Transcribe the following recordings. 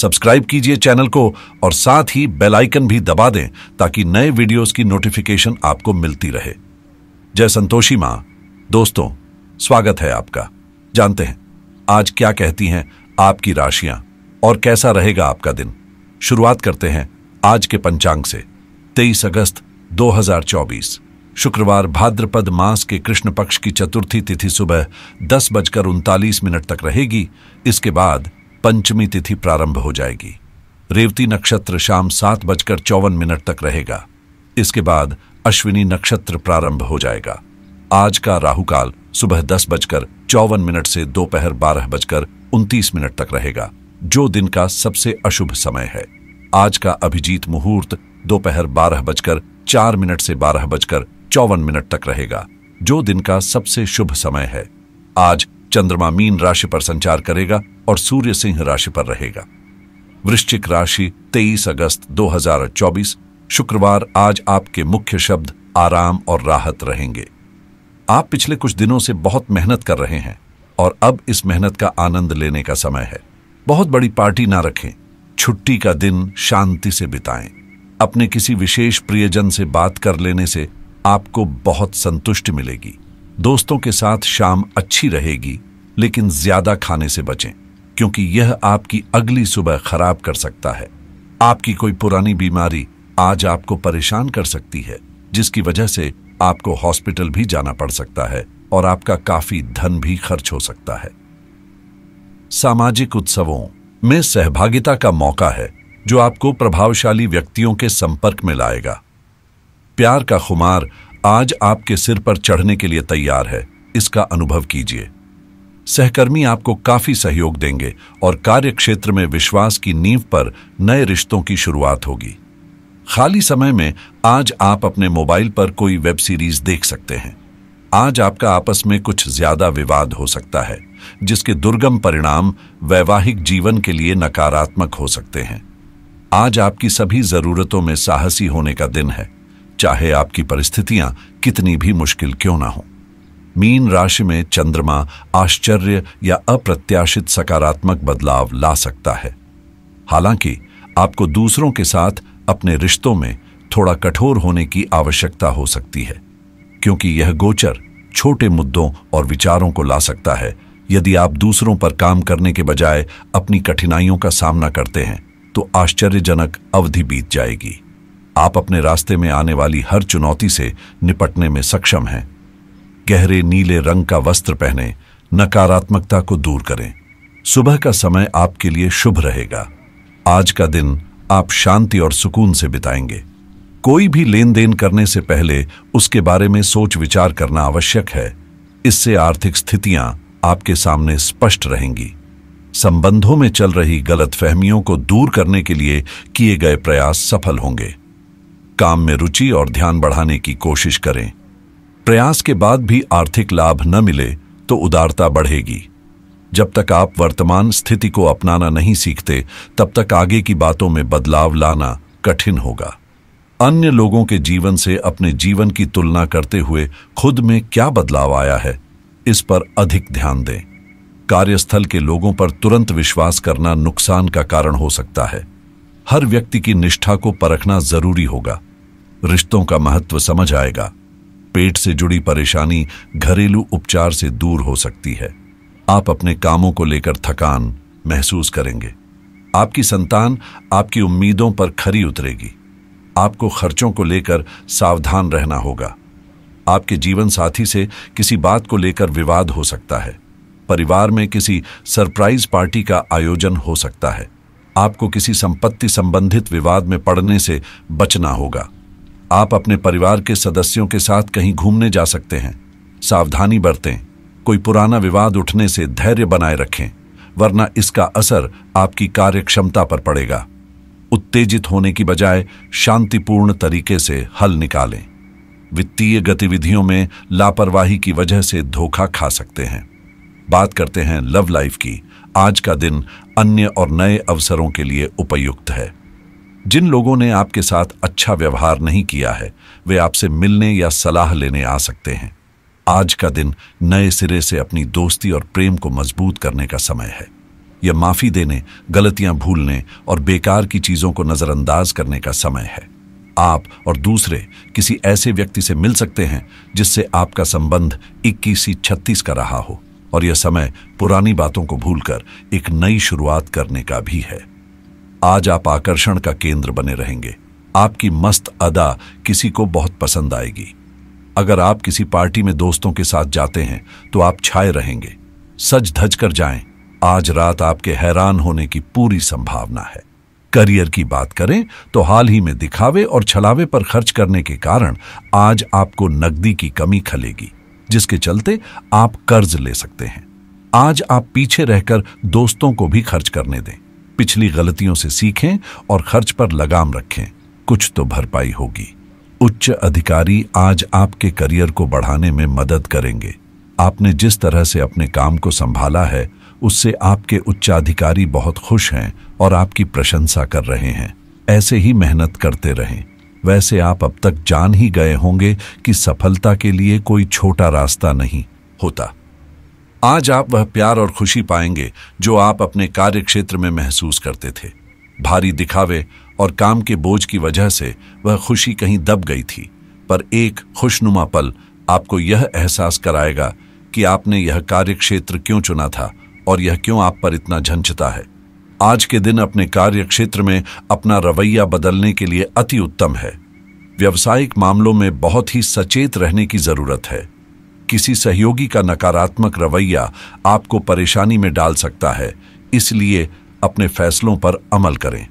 subscribe कीजिए channel को और साथ ही बेल आइकन भी दबा दें ताकि नए वीडियोस की नोटिफिकेशन आपको मिलती रहे जय संतोषी माँ दोस्तों स्वागत है आपका जानते हैं आज क्या कहती हैं आपकी राशियां और कैसा रहेगा आपका दिन शुरुआत करते हैं आज के पंचांग से 23 अगस्त 2024 शुक्रवार भाद्रपद मास के कृष्ण पक्ष की चतुर्थी तिथि सुबह दस बजकर उनतालीस मिनट तक रहेगी इसके बाद पंचमी तिथि प्रारंभ हो जाएगी रेवती नक्षत्र शाम सात बजकर चौवन मिनट तक रहेगा इसके बाद अश्विनी नक्षत्र प्रारंभ हो जाएगा आज का राहुकाल सुबह दस बजकर चौवन मिनट से दोपहर बारह बजकर उनतीस मिनट तक रहेगा जो दिन का सबसे अशुभ समय है आज का अभिजीत मुहूर्त दोपहर बारह बजकर चार मिनट से बारह बजकर चौवन मिनट तक रहेगा जो दिन का सबसे शुभ समय है आज चंद्रमा मीन राशि पर संचार करेगा और सूर्य सिंह राशि पर रहेगा वृश्चिक राशि 23 अगस्त 2024 शुक्रवार आज आपके मुख्य शब्द आराम और राहत रहेंगे आप पिछले कुछ दिनों से बहुत मेहनत कर रहे हैं और अब इस मेहनत का आनंद लेने का समय है बहुत बड़ी पार्टी ना रखें छुट्टी का दिन शांति से बिताएं अपने किसी विशेष प्रियजन से बात कर लेने से आपको बहुत संतुष्टि मिलेगी दोस्तों के साथ शाम अच्छी रहेगी लेकिन ज्यादा खाने से बचें क्योंकि यह आपकी अगली सुबह खराब कर सकता है आपकी कोई पुरानी बीमारी आज आपको परेशान कर सकती है जिसकी वजह से आपको हॉस्पिटल भी जाना पड़ सकता है और आपका काफी धन भी खर्च हो सकता है सामाजिक उत्सवों में सहभागिता का मौका है जो आपको प्रभावशाली व्यक्तियों के संपर्क में लाएगा प्यार का खुमार आज आपके सिर पर चढ़ने के लिए तैयार है इसका अनुभव कीजिए सहकर्मी आपको काफी सहयोग देंगे और कार्य क्षेत्र में विश्वास की नींव पर नए रिश्तों की शुरुआत होगी खाली समय में आज आप अपने मोबाइल पर कोई वेब सीरीज देख सकते हैं आज आपका आपस में कुछ ज्यादा विवाद हो सकता है जिसके दुर्गम परिणाम वैवाहिक जीवन के लिए नकारात्मक हो सकते हैं आज आपकी सभी जरूरतों में साहसी होने का दिन है चाहे आपकी परिस्थितियां कितनी भी मुश्किल क्यों ना हो मीन राशि में चंद्रमा आश्चर्य या अप्रत्याशित सकारात्मक बदलाव ला सकता है हालांकि आपको दूसरों के साथ अपने रिश्तों में थोड़ा कठोर होने की आवश्यकता हो सकती है क्योंकि यह गोचर छोटे मुद्दों और विचारों को ला सकता है यदि आप दूसरों पर काम करने के बजाय अपनी कठिनाइयों का सामना करते हैं तो आश्चर्यजनक अवधि बीत जाएगी आप अपने रास्ते में आने वाली हर चुनौती से निपटने में सक्षम हैं गहरे नीले रंग का वस्त्र पहने नकारात्मकता को दूर करें सुबह का समय आपके लिए शुभ रहेगा आज का दिन आप शांति और सुकून से बिताएंगे कोई भी लेन देन करने से पहले उसके बारे में सोच विचार करना आवश्यक है इससे आर्थिक स्थितियां आपके सामने स्पष्ट रहेंगी संबंधों में चल रही गलतफहमियों को दूर करने के लिए किए गए प्रयास सफल होंगे काम में रुचि और ध्यान बढ़ाने की कोशिश करें प्रयास के बाद भी आर्थिक लाभ न मिले तो उदारता बढ़ेगी जब तक आप वर्तमान स्थिति को अपनाना नहीं सीखते तब तक आगे की बातों में बदलाव लाना कठिन होगा अन्य लोगों के जीवन से अपने जीवन की तुलना करते हुए खुद में क्या बदलाव आया है इस पर अधिक ध्यान दें कार्यस्थल के लोगों पर तुरंत विश्वास करना नुकसान का कारण हो सकता है हर व्यक्ति की निष्ठा को परखना जरूरी होगा रिश्तों का महत्व समझ आएगा पेट से जुड़ी परेशानी घरेलू उपचार से दूर हो सकती है आप अपने कामों को लेकर थकान महसूस करेंगे आपकी संतान आपकी उम्मीदों पर खरी उतरेगी आपको खर्चों को लेकर सावधान रहना होगा आपके जीवन साथी से किसी बात को लेकर विवाद हो सकता है परिवार में किसी सरप्राइज पार्टी का आयोजन हो सकता है आपको किसी संपत्ति संबंधित विवाद में पड़ने से बचना होगा आप अपने परिवार के सदस्यों के साथ कहीं घूमने जा सकते हैं सावधानी बरतें कोई पुराना विवाद उठने से धैर्य बनाए रखें वरना इसका असर आपकी कार्यक्षमता पर पड़ेगा उत्तेजित होने की बजाय शांतिपूर्ण तरीके से हल निकालें वित्तीय गतिविधियों में लापरवाही की वजह से धोखा खा सकते हैं बात करते हैं लव लाइफ की आज का दिन अन्य और नए अवसरों के लिए उपयुक्त है जिन लोगों ने आपके साथ अच्छा व्यवहार नहीं किया है वे आपसे मिलने या सलाह लेने आ सकते हैं आज का दिन नए सिरे से अपनी दोस्ती और प्रेम को मजबूत करने का समय है यह माफी देने गलतियां भूलने और बेकार की चीजों को नजरअंदाज करने का समय है आप और दूसरे किसी ऐसे व्यक्ति से मिल सकते हैं जिससे आपका संबंध इक्कीस छत्तीस का रहा हो और यह समय पुरानी बातों को भूलकर एक नई शुरुआत करने का भी है आज आप आकर्षण का केंद्र बने रहेंगे आपकी मस्त अदा किसी को बहुत पसंद आएगी अगर आप किसी पार्टी में दोस्तों के साथ जाते हैं तो आप छाए रहेंगे सज धज कर जाएं आज रात आपके हैरान होने की पूरी संभावना है करियर की बात करें तो हाल ही में दिखावे और छलावे पर खर्च करने के कारण आज आपको नकदी की कमी खलेगी जिसके चलते आप कर्ज ले सकते हैं आज आप पीछे रहकर दोस्तों को भी खर्च करने दें पिछली गलतियों से सीखें और खर्च पर लगाम रखें कुछ तो भरपाई होगी उच्च अधिकारी आज आपके करियर को बढ़ाने में मदद करेंगे आपने जिस तरह से अपने काम को संभाला है उससे आपके उच्चाधिकारी बहुत खुश हैं और आपकी प्रशंसा कर रहे हैं ऐसे ही मेहनत करते रहें वैसे आप अब तक जान ही गए होंगे कि सफलता के लिए कोई छोटा रास्ता नहीं होता आज आप वह प्यार और खुशी पाएंगे जो आप अपने कार्य क्षेत्र में महसूस करते थे भारी दिखावे और काम के बोझ की वजह से वह खुशी कहीं दब गई थी पर एक खुशनुमा पल आपको यह एहसास कराएगा कि आपने यह कार्य क्षेत्र क्यों चुना था और यह क्यों आप पर इतना झंझता है आज के दिन अपने कार्य क्षेत्र में अपना रवैया बदलने के लिए अति उत्तम है व्यवसायिक मामलों में बहुत ही सचेत रहने की जरूरत है किसी सहयोगी का नकारात्मक रवैया आपको परेशानी में डाल सकता है इसलिए अपने फैसलों पर अमल करें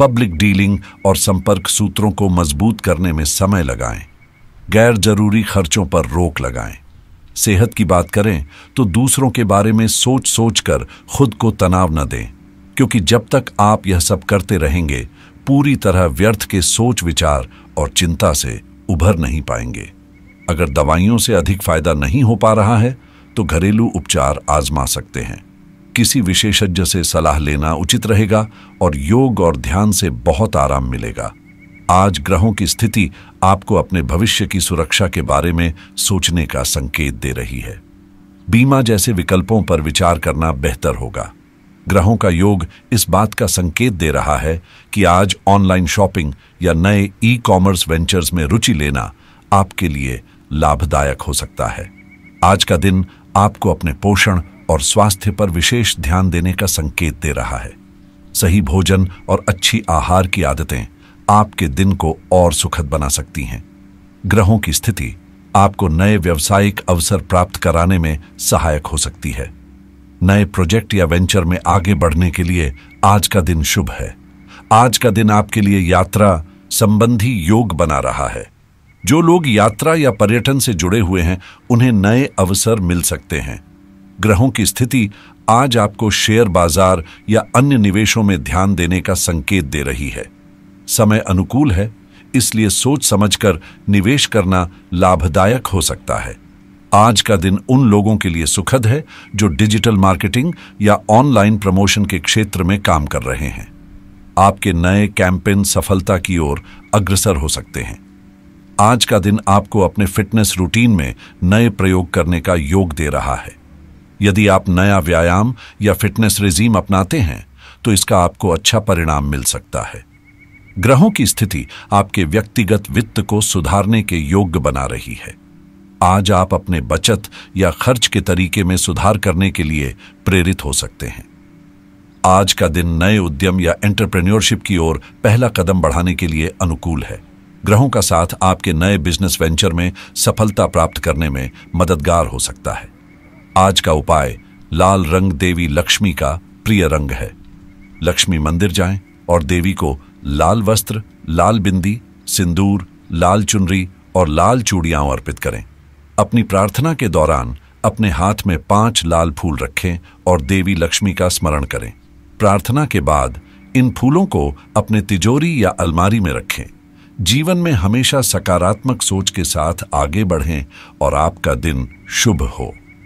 पब्लिक डीलिंग और संपर्क सूत्रों को मजबूत करने में समय लगाएं गैर जरूरी खर्चों पर रोक लगाएं सेहत की बात करें तो दूसरों के बारे में सोच सोच कर खुद को तनाव न दें क्योंकि जब तक आप यह सब करते रहेंगे पूरी तरह व्यर्थ के सोच विचार और चिंता से उभर नहीं पाएंगे अगर दवाइयों से अधिक फायदा नहीं हो पा रहा है तो घरेलू उपचार आजमा सकते हैं किसी विशेषज्ञ से सलाह लेना उचित रहेगा और योग और ध्यान से बहुत आराम मिलेगा आज ग्रहों की स्थिति आपको अपने भविष्य की सुरक्षा के बारे में सोचने का संकेत दे रही है बीमा जैसे विकल्पों पर विचार करना बेहतर होगा ग्रहों का योग इस बात का संकेत दे रहा है कि आज ऑनलाइन शॉपिंग या नए ई कॉमर्स वेंचर्स में रुचि लेना आपके लिए लाभदायक हो सकता है आज का दिन आपको अपने पोषण और स्वास्थ्य पर विशेष ध्यान देने का संकेत दे रहा है सही भोजन और अच्छी आहार की आदतें आपके दिन को और सुखद बना सकती हैं ग्रहों की स्थिति आपको नए व्यवसायिक अवसर प्राप्त कराने में सहायक हो सकती है नए प्रोजेक्ट या वेंचर में आगे बढ़ने के लिए आज का दिन शुभ है आज का दिन आपके लिए यात्रा संबंधी योग बना रहा है जो लोग यात्रा या पर्यटन से जुड़े हुए हैं उन्हें नए अवसर मिल सकते हैं ग्रहों की स्थिति आज आपको शेयर बाजार या अन्य निवेशों में ध्यान देने का संकेत दे रही है समय अनुकूल है इसलिए सोच समझकर निवेश करना लाभदायक हो सकता है आज का दिन उन लोगों के लिए सुखद है जो डिजिटल मार्केटिंग या ऑनलाइन प्रमोशन के क्षेत्र में काम कर रहे हैं आपके नए कैंपेन सफलता की ओर अग्रसर हो सकते हैं आज का दिन आपको अपने फिटनेस रूटीन में नए प्रयोग करने का योग दे रहा है यदि आप नया व्यायाम या फिटनेस रिजीम अपनाते हैं तो इसका आपको अच्छा परिणाम मिल सकता है ग्रहों की स्थिति आपके व्यक्तिगत वित्त को सुधारने के योग्य बना रही है आज आप अपने बचत या खर्च के तरीके में सुधार करने के लिए प्रेरित हो सकते हैं आज का दिन नए उद्यम या एंटरप्रेन्योरशिप की ओर पहला कदम बढ़ाने के लिए अनुकूल है ग्रहों का साथ आपके नए बिजनेस वेंचर में सफलता प्राप्त करने में मददगार हो सकता है आज का उपाय लाल रंग देवी लक्ष्मी का प्रिय रंग है लक्ष्मी मंदिर जाएं और देवी को लाल वस्त्र लाल बिंदी सिंदूर लाल चुनरी और लाल चूड़ियां अर्पित करें अपनी प्रार्थना के दौरान अपने हाथ में पांच लाल फूल रखें और देवी लक्ष्मी का स्मरण करें प्रार्थना के बाद इन फूलों को अपने तिजोरी या अलमारी में रखें जीवन में हमेशा सकारात्मक सोच के साथ आगे बढ़ें और आपका दिन शुभ हो